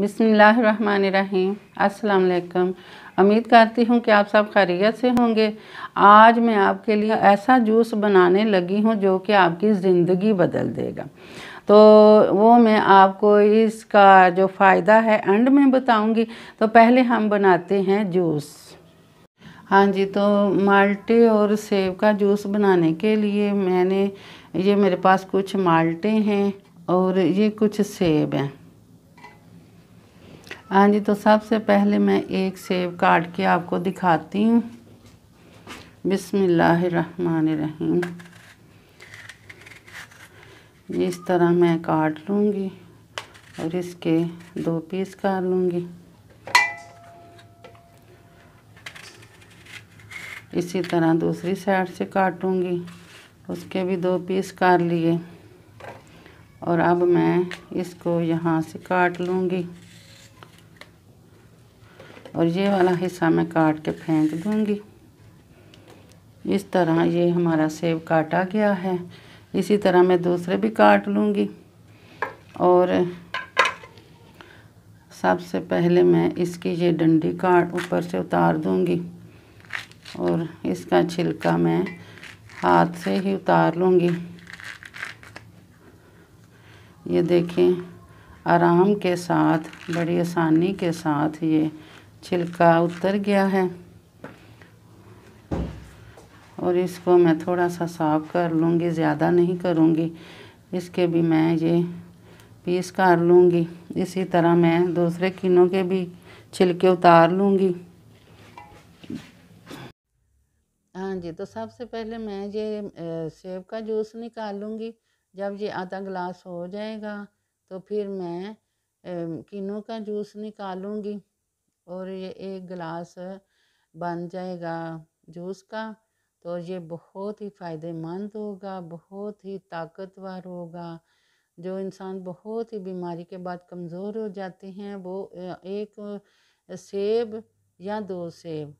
बिसमीम अस्सलाम उम्मीद करती हूँ कि आप सब खैरियत से होंगे आज मैं आपके लिए ऐसा जूस बनाने लगी हूँ जो कि आपकी ज़िंदगी बदल देगा तो वो मैं आपको इसका जो फ़ायदा है एंड में बताऊँगी तो पहले हम बनाते हैं जूस हाँ जी तो माल्टे और सेब का जूस बनाने के लिए मैंने ये मेरे पास कुछ माल्टे हैं और ये कुछ सेब हैं हाँ जी तो सबसे पहले मैं एक सेब काट के आपको दिखाती हूँ बिसमीम इस तरह मैं काट लूँगी और इसके दो पीस कर लूँगी इसी तरह दूसरी साइड से काटूँगी उसके भी दो पीस काट लिए और अब मैं इसको यहाँ से काट लूँगी और ये वाला हिस्सा मैं काट के फेंक दूंगी इस तरह ये हमारा सेब काटा गया है इसी तरह मैं दूसरे भी काट लूँगी और सबसे पहले मैं इसकी ये डंडी काट ऊपर से उतार दूँगी और इसका छिलका मैं हाथ से ही उतार लूँगी ये देखें आराम के साथ बड़ी आसानी के साथ ये छिलका उतर गया है और इसको मैं थोड़ा सा साफ़ कर लूँगी ज़्यादा नहीं करूँगी इसके भी मैं ये पीस कर लूँगी इसी तरह मैं दूसरे किनों के भी छिलके उतार लूँगी हाँ जी तो सबसे पहले मैं ये सेब का जूस निकाल लूँगी जब ये आधा गिलास हो जाएगा तो फिर मैं किनों का जूस निकालूँगी और ये एक गिलास बन जाएगा जूस का तो ये बहुत ही फ़ायदेमंद होगा बहुत ही ताकतवर होगा जो इंसान बहुत ही बीमारी के बाद कमज़ोर हो जाते हैं वो एक सेब या दो सेब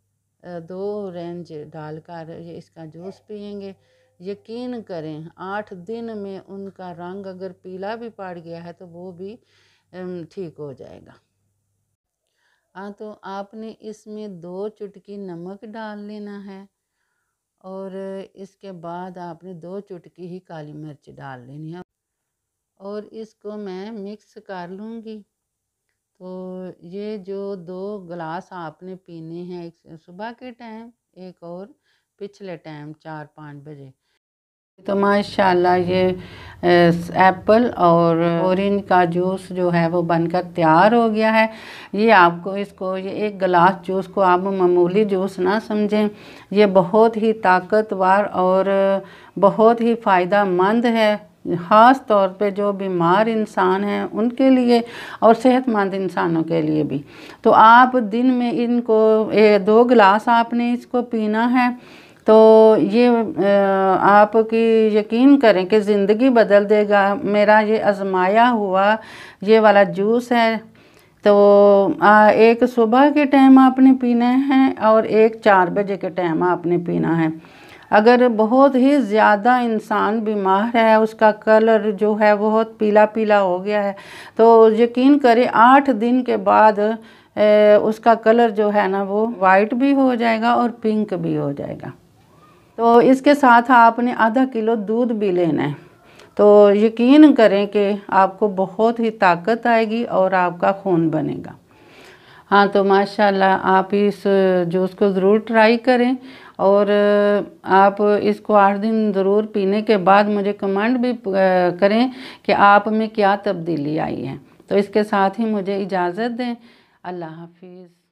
दो रेंज डालकर इसका जूस पियेंगे यकीन करें आठ दिन में उनका रंग अगर पीला भी पड़ गया है तो वो भी ठीक हो जाएगा हाँ तो आपने इसमें दो चुटकी नमक डाल लेना है और इसके बाद आपने दो चुटकी ही काली मिर्च डाल लेनी है और इसको मैं मिक्स कर लूँगी तो ये जो दो गिलास आपने पीने हैं एक सुबह के टाइम एक और पिछले टाइम चार पाँच बजे तो माशाल्लाह ये एप्पल और औरेंज का जूस जो है वो बनकर तैयार हो गया है ये आपको इसको ये एक गिलास जूस को आप मामूली जूस ना समझें ये बहुत ही ताकतवर और बहुत ही फ़ायदा मंद है ख़ास तौर पे जो बीमार इंसान हैं उनके लिए और सेहतमंद इंसानों के लिए भी तो आप दिन में इनको ए, दो गिलास आपने इसको पीना है तो ये आप की यकीन करें कि ज़िंदगी बदल देगा मेरा ये आजमाया हुआ ये वाला जूस है तो आ, एक सुबह के टाइम आपने पीना है और एक चार बजे के टाइम आपने पीना है अगर बहुत ही ज़्यादा इंसान बीमार है उसका कलर जो है बहुत पीला पीला हो गया है तो यकीन करें आठ दिन के बाद ए, उसका कलर जो है ना वो वाइट भी हो जाएगा और पिंक भी हो जाएगा तो इसके साथ आपने आधा किलो दूध भी लेना है तो यकीन करें कि आपको बहुत ही ताकत आएगी और आपका खून बनेगा हाँ तो माशाल्लाह आप इस जूस को ज़रूर ट्राई करें और आप इसको आठ दिन ज़रूर पीने के बाद मुझे कमेंट भी करें कि आप में क्या तब्दीली आई है तो इसके साथ ही मुझे इजाज़त दें अल्लाह हाफिज़